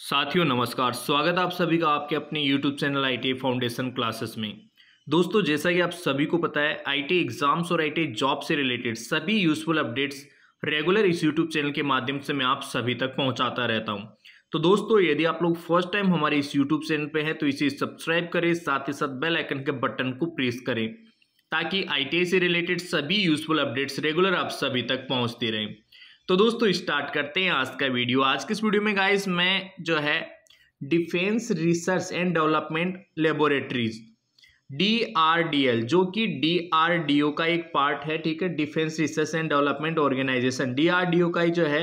साथियों नमस्कार स्वागत आप सभी का आपके अपने YouTube channel I foundation classes में दोस्तों जैसा कि आप सभी को पता है आई एग्जाम्स और आई जॉब से रिलेटेड सभी यूजफुल अपडेट्स रेगुलर इस YouTube चैनल के माध्यम से मैं आप सभी तक पहुंचाता रहता हूं तो दोस्तों यदि आप लोग फर्स्ट टाइम हमारे इस यूट्यूब चैनल पर हैं तो इसे सब्सक्राइब करें साथ ही साथ बेल आइकन के बटन को प्रेस करें ताकि आई से रिलेटेड सभी यूजफुल अपडेट्स रेगुलर आप सभी तक पहुँचते रहें तो दोस्तों स्टार्ट करते हैं आज का वीडियो आज के इस वीडियो में गाइस मैं जो है defence research and development laboratories DRDL जो कि डीआरडीओ का एक पार्ट है ठीक है defence research and development organisation DRDO का ही जो है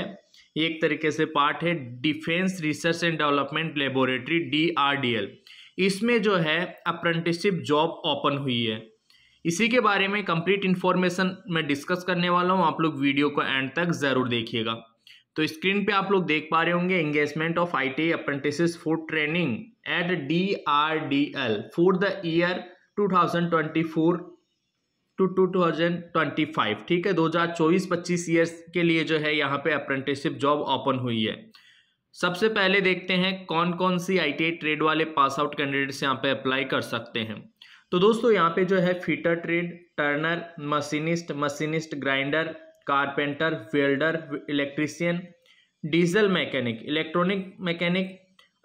एक तरीके से पार्ट है defence research and development laboratory D इसमें जो है अप्रेंटिसिप जॉब ओपन हुई है इसी के बारे में कंप्लीट इन्फॉर्मेशन मैं डिस्कस करने वाला हूँ आप लोग वीडियो को एंड तक ज़रूर देखिएगा तो स्क्रीन पे आप लोग देख पा रहे होंगे engagement of I T apprentice for training at D R D L for the year two thousand twenty four to two thousand twenty five ठीक है दो हज़ार चौबीस पच्चीस ईयर्स के लिए जो है यहाँ पे अप्रेंटिसिप जॉब ओपन हुई है सबसे पहले देखते हैं कौन कौन सी आई टी आई ट्रेड वाले पास आउट कैंडिडेट्स यहाँ पे अप्लाई कर सकते हैं तो दोस्तों यहाँ पे जो है fitter trade turner machinist machinist grinder carpenter welder electrician diesel mechanic electronic mechanic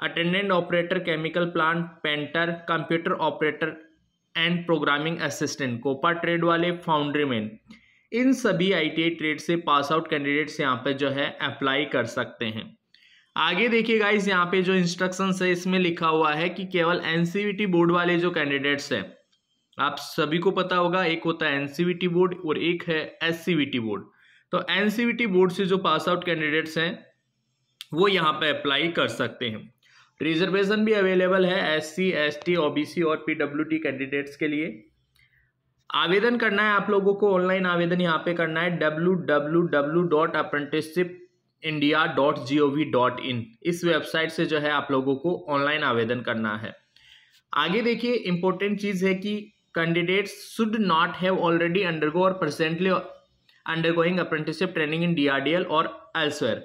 attendant operator chemical plant painter computer operator and programming assistant COPA trade वाले फाउंड्रीमैन इन सभी आईटीआई ट्रेड से पास आउट कैंडिडेट्स यहाँ पे जो है apply कर सकते हैं आगे देखिए गाइज यहाँ पे जो इंस्ट्रक्शंस है इसमें लिखा हुआ है कि केवल एनसीईटी बोर्ड e वाले जो कैंडिडेट्स हैं आप सभी को पता होगा एक होता है एनसीवीटी बोर्ड और एक है एससीवीटी बोर्ड तो एनसीवीटी बोर्ड से जो पास आउट कैंडिडेट्स हैं वो यहाँ पे अप्लाई कर सकते हैं रिजर्वेशन भी अवेलेबल है S C S T O B C और पी डब्ल्यू टी कैंडिडेट्स के लिए आवेदन करना है आप लोगों को ऑनलाइन आवेदन यहाँ पे करना है W W W dot apprenticeship India dot G O V dot in इस वेबसाइट से जो है आप लोगों को ऑनलाइन आवेदन करना है आगे देखिए इंपॉर्टेंट चीज़ है कि candidates should not have already undergo or presently undergoing apprenticeship training in DRDL और elsewhere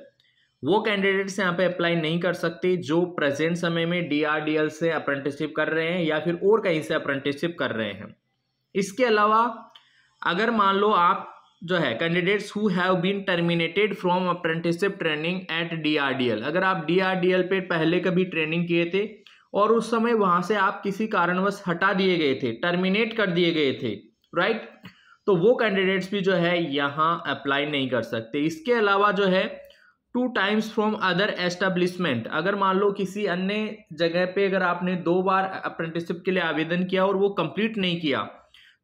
वो कैंडिडेट्स यहाँ पे अप्लाई नहीं कर सकते जो प्रेजेंट समय में डीआरडीएल से अप्रेंटिसशिप कर रहे हैं या फिर और कहीं से अप्रेंटिसशिप कर रहे हैं इसके अलावा अगर मान लो आप जो है candidates who have been terminated from apprenticeship training at DRDL अगर आप डीआरडीएल पे पहले कभी ट्रेनिंग किए थे और उस समय वहां से आप किसी कारणवश हटा दिए गए थे टर्मिनेट कर दिए गए थे राइट तो वो कैंडिडेट्स भी जो है यहाँ अप्लाई नहीं कर सकते इसके अलावा जो है two times from other establishment अगर मान लो किसी अन्य जगह पे अगर आपने दो बार अप्रेंटिसशिप के लिए आवेदन किया और वो कंप्लीट नहीं किया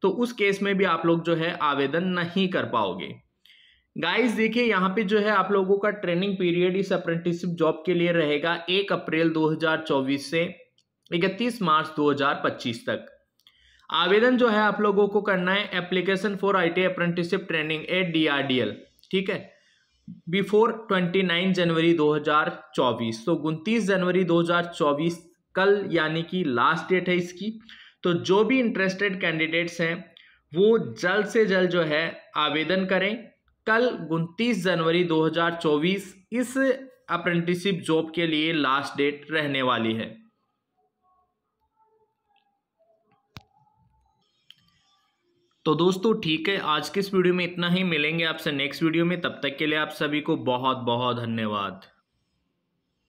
तो उस केस में भी आप लोग जो है आवेदन नहीं कर पाओगे गाइस देखिए यहाँ पे जो है आप लोगों का ट्रेनिंग पीरियड इस अप्रेंटिसशिप जॉब के लिए रहेगा एक अप्रैल 2024 से इकतीस मार्च 2025 तक आवेदन जो है आप लोगों को करना है application for I T apprenticeship training at D ठीक है बिफोर 29 जनवरी 2024 तो उनतीस जनवरी 2024 कल यानी कि लास्ट डेट है इसकी तो जो भी इंटरेस्टेड कैंडिडेट्स हैं वो जल्द से जल्द जो है आवेदन करें कल उनतीस जनवरी 2024 इस अप्रेंटिसिप जॉब के लिए लास्ट डेट रहने वाली है तो दोस्तों ठीक है आज के इस वीडियो में इतना ही मिलेंगे आपसे नेक्स्ट वीडियो में तब तक के लिए आप सभी को बहुत बहुत धन्यवाद